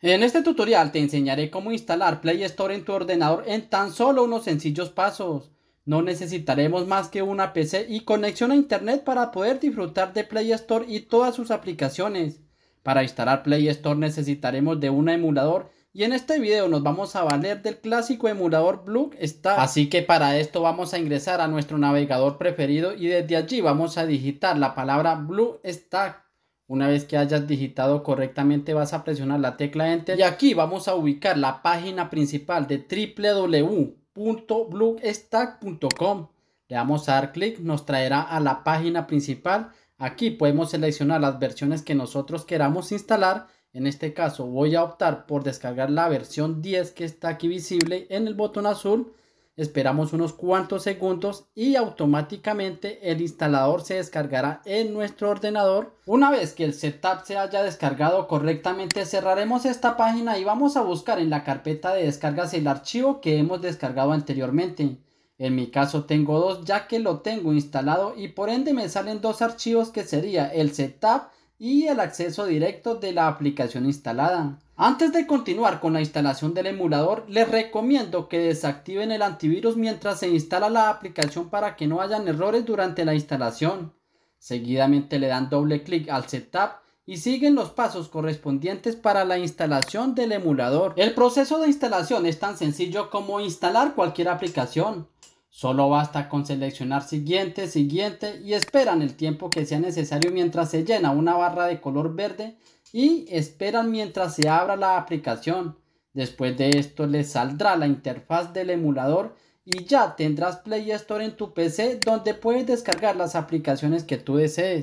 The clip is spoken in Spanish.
En este tutorial te enseñaré cómo instalar Play Store en tu ordenador en tan solo unos sencillos pasos. No necesitaremos más que una PC y conexión a internet para poder disfrutar de Play Store y todas sus aplicaciones. Para instalar Play Store necesitaremos de un emulador y en este video nos vamos a valer del clásico emulador Blue Stack. Así que para esto vamos a ingresar a nuestro navegador preferido y desde allí vamos a digitar la palabra Blue Stack. Una vez que hayas digitado correctamente vas a presionar la tecla Enter y aquí vamos a ubicar la página principal de www.bluestack.com. Le damos a dar clic, nos traerá a la página principal. Aquí podemos seleccionar las versiones que nosotros queramos instalar. En este caso voy a optar por descargar la versión 10 que está aquí visible en el botón azul Esperamos unos cuantos segundos y automáticamente el instalador se descargará en nuestro ordenador. Una vez que el setup se haya descargado correctamente cerraremos esta página y vamos a buscar en la carpeta de descargas el archivo que hemos descargado anteriormente. En mi caso tengo dos ya que lo tengo instalado y por ende me salen dos archivos que sería el setup y el acceso directo de la aplicación instalada. Antes de continuar con la instalación del emulador, les recomiendo que desactiven el antivirus mientras se instala la aplicación para que no hayan errores durante la instalación. Seguidamente le dan doble clic al setup y siguen los pasos correspondientes para la instalación del emulador. El proceso de instalación es tan sencillo como instalar cualquier aplicación. Solo basta con seleccionar siguiente, siguiente y esperan el tiempo que sea necesario mientras se llena una barra de color verde y esperan mientras se abra la aplicación. Después de esto les saldrá la interfaz del emulador y ya tendrás Play Store en tu PC donde puedes descargar las aplicaciones que tú desees.